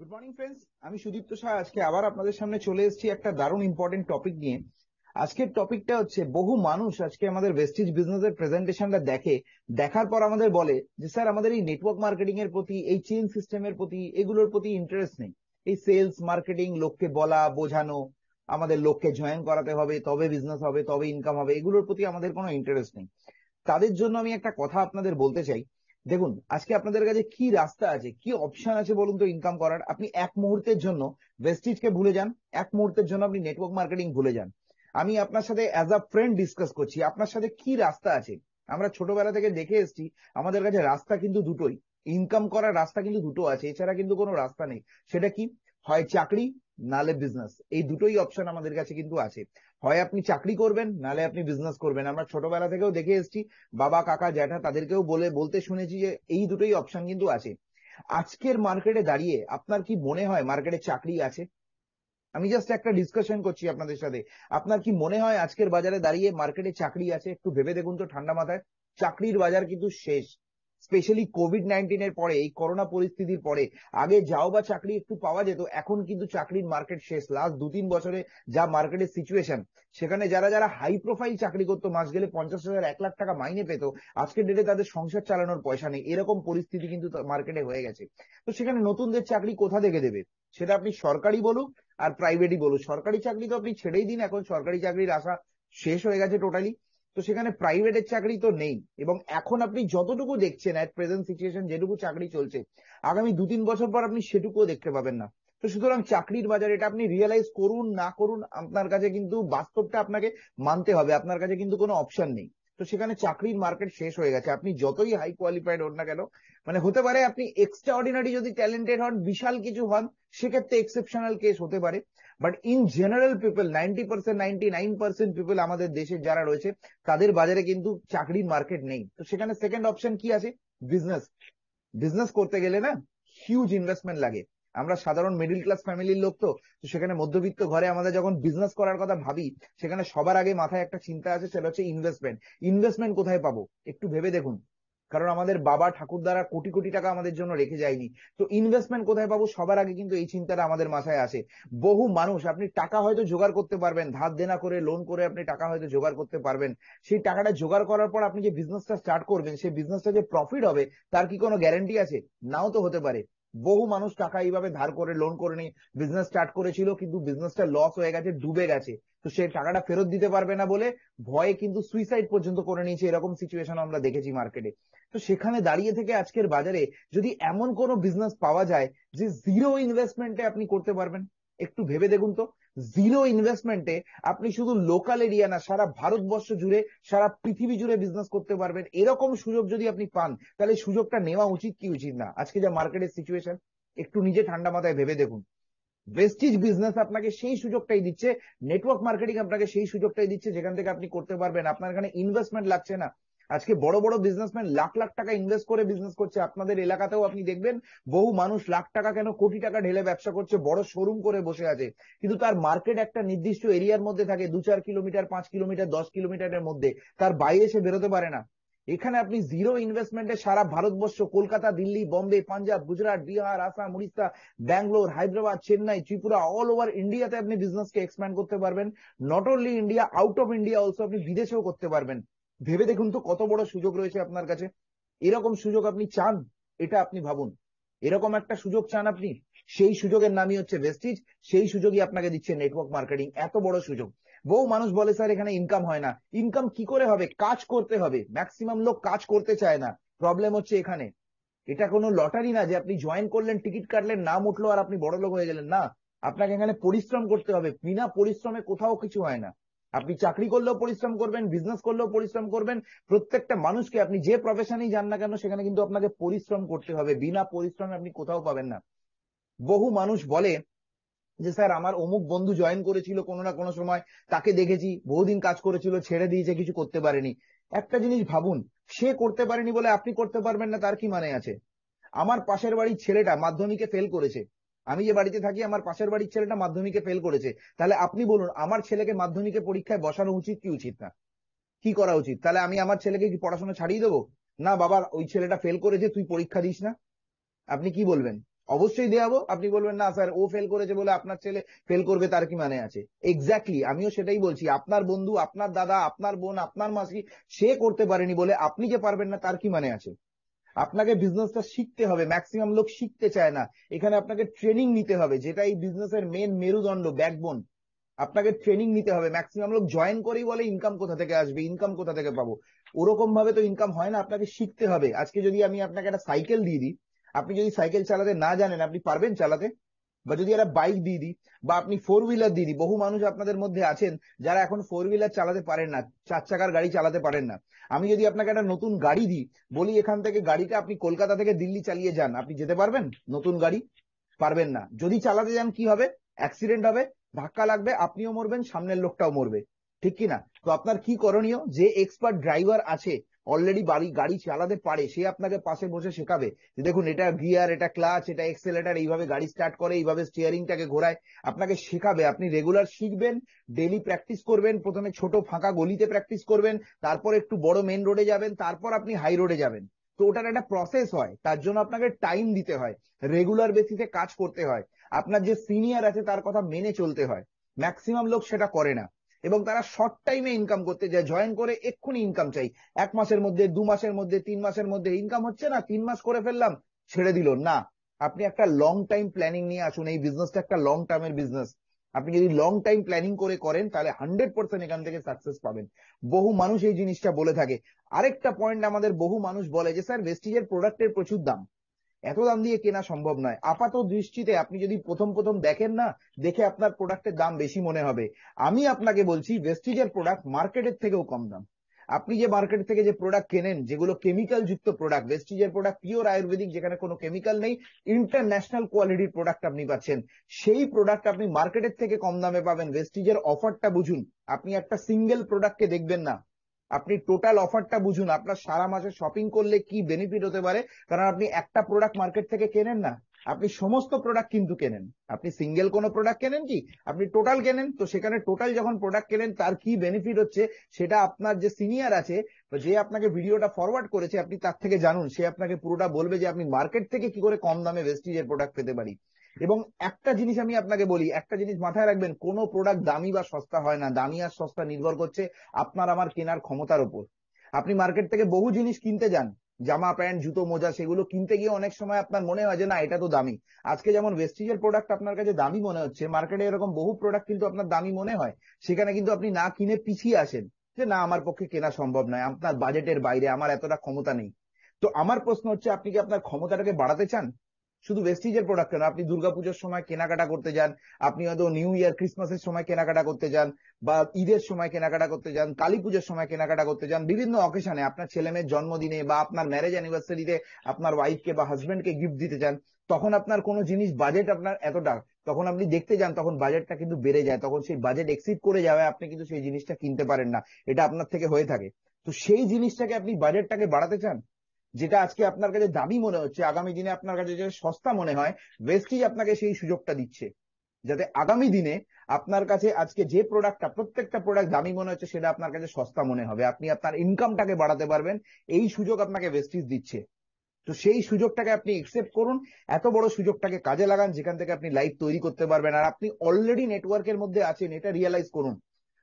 good morning friends আমি সুদীপ্ত শাহ আজকে আবার আপনাদের সামনে চলে এসেছি একটা দারুণ ইম্পর্টেন্ট টপিক নিয়ে আজকের টপিকটা হচ্ছে বহু মানুষ আজকে আমাদের ভেস্টিজ বিজনেস এর প্রেজেন্টেশনটা দেখে দেখার পর আমাদের বলে যে স্যার আমাদের এই নেটওয়ার্ক মার্কেটিং এর প্রতি এই চেইন সিস্টেমের প্রতি এগুলোর প্রতি ইন্টারেস্ট নেই এই সেলস মার্কেটিং লোককে বলা বোঝানো আমাদের লোককে জয়েন করাতে হবে তবে বিজনেস হবে তবে ইনকাম হবে এগুলোর প্রতি আমাদের কোনো ইন্টারেস্ট নেই তাদের জন্য আমি একটা কথা আপনাদের বলতে চাই দেখুন আজকে আপনাদের কাছে কি রাস্তা আছে কি অপশন আছে বলুন তো ইনকাম করার আপনি এক মুহূর্তের জন্য ভেস্টিজকে ভুলে যান এক মুহূর্তের জন্য আপনি নেটওয়ার্ক মার্কেটিং ভুলে যান আমি আপনার সাথে অ্যাজ আ ফ্রেন্ড ডিসকাস করছি আপনার সাথে কি রাস্তা আছে আমরা ছোটবেলা থেকে দেখে এসেছি আমাদের কাছে রাস্তা কিন্তু দুটোই ইনকাম করার রাস্তা কিন্তু দুটো আছে এছাড়া কিন্তু কোনো রাস্তা নেই সেটা কি হয় চাকরি নালে বিজনেস এই দুটোই অপশন আমাদের কাছে কিন্তু আছে হয় আপনি চাকরি করবেন নালে আপনি বিজনেস করবেন আমরা ছোটবেলা থেকেও দেখে এসেছি বাবা কাকা জ্যাঠা তাদেরকেও বলে বলতে শুনেছি যে এই দুটোই অপশন কিন্তু আছে আজকের মার্কেটে দাঁড়িয়ে আপনার কি মনে হয় মার্কেটে চাকরি আছে আমি জাস্ট একটা ডিসকাশন করছি আপনাদের সাথে আপনার কি মনে হয় আজকের বাজারে দাঁড়িয়ে মার্কেটে চাকরি আছে একটু ভেবে দেখুন তো ঠান্ডা মাথায় চাকরির বাজার কিন্তু শেষ স্পেশালি কোভিড নাইন্টিনের পরে এই করোনা পরিস্থিতির পরে আগে যাও বা চাকরি একটু পাওয়া যেত এখন কিন্তু চাকরির মার্কেট শেষ লাস্ট দু তিন বছরে যা মার্কেটের সিচুয়েশন সেখানে যারা যারা হাই প্রোফাইল চাকরি করতো মাস গেলে পঞ্চাশ হাজার এক লাখ টাকা মাইনে পেত আজকের ডেটে তাদের সংসার চালানোর পয়সা নেই এরকম পরিস্থিতি কিন্তু মার্কেটে হয়ে গেছে তো সেখানে নতুনদের চাকরি কোথা থেকে দেবে সেটা আপনি সরকারি বলুক আর প্রাইভেটই বলুক সরকারি চাকরি তো আপনি ছেড়েই দিন এখন সরকারি চাকরির আশা শেষ হয়ে গেছে টোটালি তো সেখানে প্রাইভেটের চাকরি তো নেই এবং এখন আপনি যতটুকু দেখছেন অ্যাট প্রেজেন্ট সিচুয়েশন যেটুকু চাকরি চলছে আগামী দু তিন বছর পর আপনি সেটুকুও দেখতে পাবেন না তো সুতরাং চাকরির বাজার এটা আপনি রিয়েলাইজ করুন না করুন আপনার কাছে কিন্তু বাস্তবটা আপনাকে মানতে হবে আপনার কাছে কিন্তু কোনো অপশন নেই তো সেখানে চাকরির মার্কেট শেষ হয়ে গেছে আপনি যতই হাই কোয়ালিফাইড হন না কেন মানে হতে পারে আপনি এক্সট্রা অর্ডিনারি যদি ট্যালেন্টেড হন বিশাল কিছু হন সেক্ষেত্রে এক্সেপশনাল কেস হতে পারে but in general people ninety percent ninety nine percent people আমাদের দেশে যারা রয়েছে তাদের বাজারে কিন্তু চাকরির মার্কেট নেই তো সেখানে সেকেন্ড অপশন কি আছে বিজনেস বিজনেস করতে গেলে না হিউজ ইনভেস্টমেন্ট লাগে আমরা সাধারণ মিডিল ক্লাস ফ্যামিলির লোক তো সেখানে মধ্যবিত্ত ঘরে আমাদের যখন বিজনেস করার কথা ভাবি সেখানে সবার আগে মাথায় একটা চিন্তা আছে সেটা হচ্ছে ইনভেস্টমেন্ট ইনভেস্টমেন্ট কোথায় পাবো একটু ভেবে দেখুন কারণ আমাদের বাবা ঠাকুর দ্বারা কোটি কোটি টাকা আমাদের জন্য রেখে যায়নি তো ইনভেস্টমেন্ট কোথায় পাবো সবার আগে কিন্তু এই চিন্তাটা আমাদের মাথায় আসে বহু মানুষ আপনি টাকা হয়তো জোগাড় করতে পারবেন ধার দেনা করে লোন করে আপনি টাকা হয়তো জোগাড় করতে পারবেন সেই টাকাটা জোগাড় করার পর আপনি যে বিজনেসটা স্টার্ট করবেন সেই বিজনেসটা যে প্রফিট হবে তার কি কোনো গ্যারান্টি আছে নাও তো হতে পারে বহু মানুষ টাকা এইভাবে ধার করে লোন করে নিয়ে বিজনেস স্টার্ট করেছিল কিন্তু বিজনেসটা লস হয়ে গেছে ডুবে গেছে তো সে টাকাটা ফেরত দিতে পারবে না বলে ভয়ে কিন্তু সুইসাইড পর্যন্ত করে নিয়েছে এরকম সিচুয়েশন আমরা দেখেছি মার্কেটে তো সেখানে দাঁড়িয়ে থেকে আজকের বাজারে যদি এমন কোনো বিজনেস পাওয়া যায় যে জিরো ইনভেস্টমেন্টে আপনি করতে পারবেন একটু ভেবে দেখুন তো জিরো ইনভেস্টমেন্টে আপনি শুধু লোকাল এরিয়া না সারা ভারতবর্ষ জুড়ে সারা পৃথিবী জুড়ে বিজনেস করতে পারবেন এরকম সুযোগ যদি আপনি পান তাহলে সুযোগটা নেওয়া উচিত কি উচিত না আজকে যা মার্কেটের সিচুয়েশন একটু নিজে ঠান্ডা মাথায় ভেবে দেখুন বেস্টিজ বিজনেস আপনাকে সেই সুযোগটাই দিচ্ছে নেটওয়ার্ক মার্কেটিং আপনাকে সেই সুযোগটাই দিচ্ছে যেখান থেকে আপনি করতে পারবেন আপনার এখানে ইনভেস্টমেন্ট লাগছে না আজকে বড় বড় বিজনেসম্যান লাখ লাখ টাকা ইনভেস্ট করে বিজনেস করছে আপনাদের এলাকাতেও আপনি দেখবেন বহু মানুষ লাখ টাকা কেন কোটি টাকা ঢেলে ব্যবসা করছে বড় শোরুম করে বসে আছে কিন্তু তার মার্কেট একটা নির্দিষ্ট এরিয়ার মধ্যে থাকে দু চার কিলোমিটার পাঁচ কিলোমিটার দশ কিলোমিটারের মধ্যে তার বাইরে এসে বেরোতে পারে না এখানে আপনি জিরো ইনভেস্টমেন্টে সারা ভারতবর্ষ কলকাতা দিল্লি বম্বে পাঞ্জাব গুজরাট বিহার আসাম উড়িষ্যা ব্যাঙ্গালোর হায়দ্রাবাদ চেন্নাই ত্রিপুরা অল ওভার ইন্ডিয়াতে আপনি বিজনেসকে এক্সপ্যান্ড করতে পারবেন not only India out of India also আপনি বিদেশেও করতে পারবেন ভেবে দেখুন তো কত বড় সুযোগ রয়েছে আপনার কাছে এরকম সুযোগ আপনি চান এটা আপনি ভাবুন এরকম একটা সুযোগ চান আপনি সেই সুযোগের নামই হচ্ছে ভেস্টিজ সেই সুযোগই আপনাকে দিচ্ছে নেটওয়ার্ক মার্কেটিং এত বড় সুযোগ বহু মানুষ বলে স্যার এখানে ইনকাম হয় না ইনকাম কি করে হবে কাজ করতে হবে ম্যাক্সিমাম লোক কাজ করতে চায় না প্রবলেম হচ্ছে এখানে এটা কোনো লটারি না যে আপনি জয়েন করলেন টিকিট কাটলেন নাম উঠলো আর আপনি বড় লোক হয়ে গেলেন না আপনাকে এখানে পরিশ্রম করতে হবে বিনা পরিশ্রমে কোথাও কিছু হয় না আপনি চাকরি করলেও পরিশ্রম করবেন বিজনেস করলেও পরিশ্রম করবেন প্রত্যেকটা মানুষকে আপনি যে প্রফেশনই যান না কেন সেখানে কিন্তু আপনাকে পরিশ্রম করতে হবে বিনা পরিশ্রমে আপনি কোথাও পাবেন না বহু মানুষ বলে যে স্যার আমার অমুক বন্ধু জয়েন করেছিল কোনো না কোনো সময় তাকে দেখেছি বহুদিন কাজ করেছিল ছেড়ে দিয়েছে কিছু করতে পারেনি একটা জিনিস ভাবুন সে করতে পারেনি বলে আপনি করতে পারবেন না তার কি মানে আছে আমার পাশের বাড়ির ছেলেটা মাধ্যমিকে ফেল করেছে আমি যে বাড়িতে থাকি আমার পাশের বাড়ির ছেলেটা মাধ্যমিকে ফেল করেছে তাহলে আপনি বলুন আমার ছেলেকে মাধ্যমিকে পরীক্ষায় বসানো উচিত কি উচিত না কি করা উচিত তাহলে আমি আমার ছেলেকে কি পড়াশোনা ছাড়িয়ে দেবো না বাবা ওই ছেলেটা ফেল করেছে তুই পরীক্ষা দিস না আপনি কি বলবেন অবশ্যই দেওয়াবো আপনি বলবেন না স্যার ও ফেল করেছে বলে আপনার ছেলে ফেল করবে তার কি মানে আছে এক্স্যাক্টলি আমিও সেটাই বলছি আপনার বন্ধু আপনার দাদা আপনার বোন আপনার মাসি সে করতে পারেনি বলে আপনি যে পারবেন না তার কি মানে আছে আপনাকে বিজনেসটা শিখতে হবে ম্যাক্সিমাম লোক শিখতে চায় না এখানে আপনাকে ট্রেনিং নিতে হবে যেটা এই বিজনেসের মেন মেরুদণ্ড ব্যাকবোন আপনাকে ট্রেনিং নিতে হবে ম্যাক্সিমাম লোক জয়েন করেই বলে ইনকাম কোথা থেকে আসবে ইনকাম কোথা থেকে পাবো ওরকম ভাবে তো ইনকাম হয় না আপনাকে শিখতে হবে আজকে যদি আমি আপনাকে একটা সাইকেল দিয়ে দিই আপনি যদি সাইকেল চালাতে না জানেন আপনি পারবেন চালাতে বা যদি একটা বাইক দিয়ে দিই বা আপনি ফোর হুইলার দিয়ে দিই বহু মানুষ আপনাদের মধ্যে আছেন যারা এখন ফোর হুইলার চালাতে পারেন না চার চাকার গাড়ি চালাতে পারেন না আমি যদি আপনাকে একটা নতুন গাড়ি দিই বলি এখান থেকে গাড়িটা আপনি কলকাতা থেকে দিল্লি চালিয়ে যান আপনি যেতে পারবেন নতুন গাড়ি পারবেন না যদি চালাতে যান কি হবে অ্যাক্সিডেন্ট হবে ধাক্কা লাগবে আপনিও মরবেন সামনের লোকটাও মরবে ঠিক কিনা তো আপনার কি করণীয় যে এক্সপার্ট ড্রাইভার আছে অলরেডি বাড়ি গাড়ি চালাতে পারে সে আপনাকে পাশে বসে শেখাবে যে দেখুন এটা গিয়ার এটা ক্লাচ এটা এক্সেলেটার এইভাবে গাড়ি স্টার্ট করে এইভাবে স্টিয়ারিংটাকে ঘোরায় আপনাকে শেখাবে আপনি রেগুলার শিখবেন ডেলি প্র্যাকটিস করবেন প্রথমে ছোট ফাঁকা গলিতে প্র্যাকটিস করবেন তারপর একটু বড় মেন রোডে যাবেন তারপর আপনি হাই রোডে যাবেন তো ওটার একটা প্রসেস হয় তার জন্য আপনাকে টাইম দিতে হয় রেগুলার বেসিসে কাজ করতে হয় আপনার যে সিনিয়র আছে তার কথা মেনে চলতে হয় ম্যাক্সিমাম লোক সেটা করে না এবং তারা শর্ট টাইমে ইনকাম করতে যায় জয়েন করে এক্ষুনি ইনকাম চাই এক মাসের মধ্যে দু মাসের মধ্যে তিন মাসের মধ্যে ইনকাম হচ্ছে না তিন মাস করে ফেললাম ছেড়ে দিল না আপনি একটা লং টাইম প্ল্যানিং নিয়ে আসুন এই বিজনেসটা একটা লং টার্মের বিজনেস আপনি যদি লং টাইম প্ল্যানিং করে করেন তাহলে হান্ড্রেড পার্সেন্ট এখান থেকে সাকসেস পাবেন বহু মানুষ এই জিনিসটা বলে থাকে আরেকটা পয়েন্ট আমাদের বহু মানুষ বলে যে স্যার ভেস্টিজের প্রোডাক্টের প্রচুর দাম এত দাম দিয়ে কেনা সম্ভব নয় আপাত দৃষ্টিতে আপনি যদি প্রথম প্রথম দেখেন না দেখে আপনার প্রোডাক্টের দাম বেশি মনে হবে আমি আপনাকে বলছি ভেস্টিজের প্রোডাক্ট মার্কেটের থেকেও কম দাম আপনি যে মার্কেট থেকে যে প্রোডাক্ট কেনেন যেগুলো কেমিক্যাল যুক্ত প্রোডাক্ট ভেস্টিজের প্রোডাক্ট পিওর আয়ুর্বেদিক যেখানে কোনো কেমিক্যাল নেই ইন্টারন্যাশনাল কোয়ালিটির প্রোডাক্ট আপনি পাচ্ছেন সেই প্রোডাক্ট আপনি মার্কেটের থেকে কম দামে পাবেন ভেস্টিজের অফারটা বুঝুন আপনি একটা সিঙ্গেল প্রোডাক্টকে দেখবেন না আপনি টোটাল অফারটা বুঝুন আপনার সারা মাসে শপিং করলে কি বেনিফিট হতে পারে কারণ আপনি একটা প্রোডাক্ট মার্কেট থেকে কেনেন না আপনি সমস্ত প্রোডাক্ট কিন্তু কেনেন আপনি সিঙ্গেল কোনো প্রোডাক্ট কেনেন কি আপনি টোটাল কেনেন তো সেখানে টোটাল যখন প্রোডাক্ট কেনেন তার কি বেনিফিট হচ্ছে সেটা আপনার যে সিনিয়র আছে যে আপনাকে ভিডিওটা ফরওয়ার্ড করেছে আপনি তার থেকে জানুন সে আপনাকে পুরোটা বলবে যে আপনি মার্কেট থেকে কি করে কম দামে ভেস্টিজের প্রোডাক্ট পেতে পারি এবং একটা জিনিস আমি আপনাকে বলি একটা জিনিস মাথায় রাখবেন কোনো প্রোডাক্ট দামি বা সস্তা হয় না দামি আর সস্তা নির্ভর করছে আপনার আমার কেনার ক্ষমতার উপর আপনি মার্কেট থেকে বহু জিনিস কিনতে যান জামা প্যান্ট জুতো মোজা সেগুলো কিনতে গিয়ে অনেক সময় আপনার মনে হয় যে না এটা তো দামি আজকে যেমন ভেস্টিজের প্রোডাক্ট আপনার কাছে দামি মনে হচ্ছে মার্কেটে এরকম বহু প্রোডাক্ট কিন্তু আপনার দামি মনে হয় সেখানে কিন্তু আপনি না কিনে পিছিয়ে আসেন যে না আমার পক্ষে কেনা সম্ভব নয় আপনার বাজেটের বাইরে আমার এতটা ক্ষমতা নেই তো আমার প্রশ্ন হচ্ছে আপনি কি আপনার ক্ষমতাটাকে বাড়াতে চান শুধু ভেস্টিজের প্রোডাক্ট কেন আপনি দুর্গাপুজোর সময় কেনাকাটা করতে যান আপনি হয়তো নিউ ইয়ার ক্রিসমাসের সময় কেনাকাটা করতে যান বা ঈদের সময় কেনাকাটা করতে যান কালী পুজোর সময় কেনাকাটা করতে যান বিভিন্ন অকেশনে আপনার ছেলে মেয়ের জন্মদিনে বা আপনার ম্যারেজ অ্যানিভার্সারিতে আপনার ওয়াইফকে বা হাজব্যান্ডকে গিফট দিতে চান তখন আপনার কোনো জিনিস বাজেট আপনার এতটা তখন আপনি দেখতে যান তখন বাজেটটা কিন্তু বেড়ে যায় তখন সেই বাজেট এক্সিড করে যাওয়ায় আপনি কিন্তু সেই জিনিসটা কিনতে পারেন না এটা আপনার থেকে হয়ে থাকে তো সেই জিনিসটাকে আপনি বাজেটটাকে বাড়াতে চান যেটা আজকে আপনার কাছে দামি মনে হচ্ছে আগামী দিনে আপনার কাছে যেটা সস্তা মনে হয় ওয়েস্টিজ আপনাকে সেই সুযোগটা দিচ্ছে যাতে আগামী দিনে আপনার কাছে আজকে যে প্রোডাক্টটা প্রত্যেকটা প্রোডাক্ট দামি মনে হচ্ছে সেটা আপনার কাছে সস্তা মনে হবে আপনি আপনার ইনকামটাকে বাড়াতে পারবেন এই সুযোগ আপনাকে ওয়েস্টিজ দিচ্ছে তো সেই সুযোগটাকে আপনি একসেপ্ট করুন এত বড় সুযোগটাকে কাজে লাগান যেখান থেকে আপনি লাইভ তৈরি করতে পারবেন আর আপনি অলরেডি নেটওয়ার্কের মধ্যে আছেন এটা রিয়েলাইজ করুন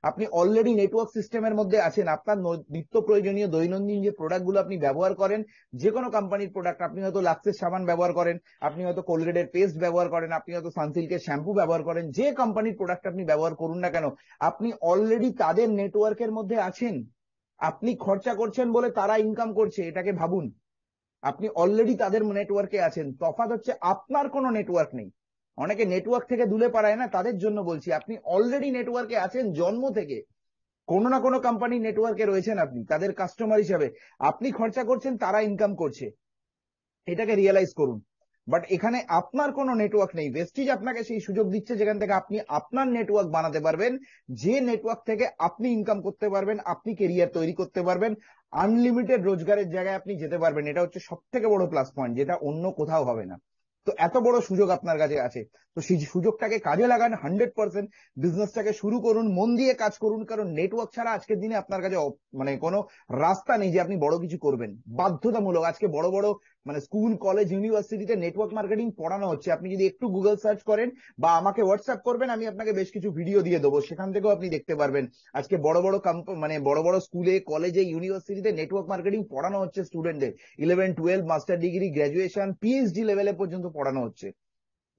আপনি অলরেডি নেটওয়ার্ক সিস্টেমের মধ্যে আছেন আপনার নিত্য প্রয়োজনীয় দৈনন্দিন যে প্রোডাক্টগুলো আপনি ব্যবহার করেন যে কোনো কোম্পানির প্রোডাক্ট আপনি হয়তো লাক্সের সাবান ব্যবহার করেন আপনি হয়তো কোলগ্রেডের পেস্ট ব্যবহার করেন আপনি হয়তো সানসিল্কের শ্যাম্পু ব্যবহার করেন যে কোম্পানির প্রোডাক্ট আপনি ব্যবহার করুন না কেন আপনি অলরেডি তাদের নেটওয়ার্কের মধ্যে আছেন আপনি খরচা করছেন বলে তারা ইনকাম করছে এটাকে ভাবুন আপনি অলরেডি তাদের নেটওয়ার্কে আছেন তফাৎ হচ্ছে আপনার কোনো নেটওয়ার্ক নেই অনেকে নেটওয়ার্ক থেকে দূরে পারায় না তাদের জন্য বলছি আপনি অলরেডি নেটওয়ার্কে আছেন জন্ম থেকে কোনো না কোনো কোম্পানি নেটওয়ার্কে রয়েছেন আপনি তাদের কাস্টমার হিসাবে আপনি খরচা করছেন তারা ইনকাম করছে এটাকে রিয়েলাইজ করুন বাট এখানে আপনার কোনো নেটওয়ার্ক নেই ভেস্টিজ আপনাকে সেই সুযোগ দিচ্ছে যেখান থেকে আপনি আপনার নেটওয়ার্ক বানাতে পারবেন যে নেটওয়ার্ক থেকে আপনি ইনকাম করতে পারবেন আপনি কেরিয়ার তৈরি করতে পারবেন আনলিমিটেড রোজগারের জায়গায় আপনি যেতে পারবেন এটা হচ্ছে সব থেকে বড় প্লাস পয়েন্ট যেটা অন্য কোথাও হবে না তো এত বড় সুযোগ আপনার কাছে আছে তো সেই সুযোগটাকে কাজে লাগান হান্ড্রেড পার্সেন্ট বিজনেসটাকে শুরু করুন মন দিয়ে কাজ করুন কারণ নেটওয়ার্ক ছাড়া আজকের দিনে আপনার কাছে মানে কোনো রাস্তা নেই যে আপনি বড় কিছু করবেন বাধ্যতামূলক আজকে বড় বড় মানে স্কুল কলেজ ইউনিভার্সিটিতে নেটওয়ার্ক মার্কেটিং পড়ানো হচ্ছে আপনি যদি একটু গুগল সার্চ করেন বা আমাকে হোয়াটসঅ্যাপ করবেন আমি আপনাকে বেশ কিছু ভিডিও দিয়ে দেবো সেখান থেকেও আপনি দেখতে পারবেন আজকে বড় বড় মানে বড় বড় স্কুলে কলেজে ইউনিভার্সিটিতে নেটওয়ার্ক মার্কেটিং পড়ানো হচ্ছে স্টুডেন্টদের eleven twelve master degree graduation PhD লেভেলে পর্যন্ত পড়ানো হচ্ছে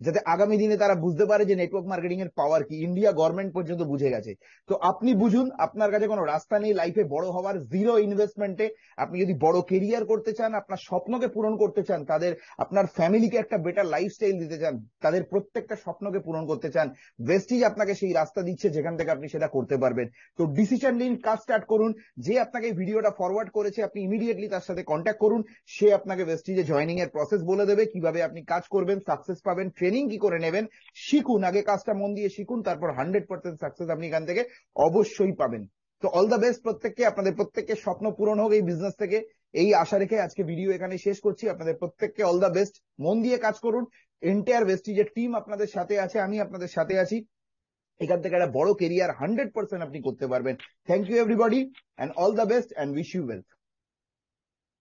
যাতে আগামী দিনে তারা বুঝতে পারে যে নেটওয়ার্ক মার্কেটিং এর পাওয়ার কি ইন্ডিয়া গভর্নমেন্ট পর্যন্ত বুঝে গেছে তো আপনি বুঝুন আপনার কাছে কোনো রাস্তা নেই লাইফে বড় হওয়ার জিরো ইনভেস্টমেন্টে আপনি যদি বড় কেরিয়ার করতে চান আপনার স্বপ্নকে পূরণ করতে চান তাদের আপনার ফ্যামিলিকে একটা বেটার লাইফস্টাইল দিতে চান তাদের প্রত্যেকটা স্বপ্নকে পূরণ করতে চান ভেস্টিজ আপনাকে সেই রাস্তা দিচ্ছে যেখান থেকে আপনি সেটা করতে পারবেন তো ডিসিশন নিন কাজ স্টার্ট করুন যে আপনাকে ভিডিওটা ফরওয়ার্ড করেছে আপনি ইমিডিয়েটলি তার সাথে কন্ট্যাক্ট করুন সে আপনাকে ভেস্টিজে জয়নিং এর প্রসেস বলে দেবে কিভাবে আপনি কাজ করবেন সাকসেস পাবেন ট্রেনিং কি করে নেবেন শিখুন আগে কাজটা মন দিয়ে শিখুন তারপর হান্ড্রেড পার্সেন্ট সাকসেস আপনি এখান থেকে অবশ্যই পাবেন তো অল দা বেস্ট প্রত্যেককে আপনাদের প্রত্যেককে স্বপ্ন পূরণ হোক এই বিজনেস থেকে এই আশা রেখে আজকে ভিডিও এখানে শেষ করছি আপনাদের প্রত্যেককে অল দা বেস্ট মন দিয়ে কাজ করুন এন্টায়ার যে টিম আপনাদের সাথে আছে আমি আপনাদের সাথে আছি এখান থেকে একটা বড় কেরিয়ার হান্ড্রেড পার্সেন্ট আপনি করতে পারবেন thank you everybody and all the best and wish you wealth